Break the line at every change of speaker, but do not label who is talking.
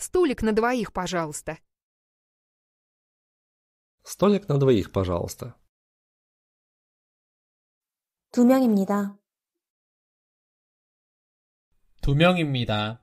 Столик на двоих, пожалуйста.
Столик на двоих, пожалуйста.
두 명입니다.
두 명입니다.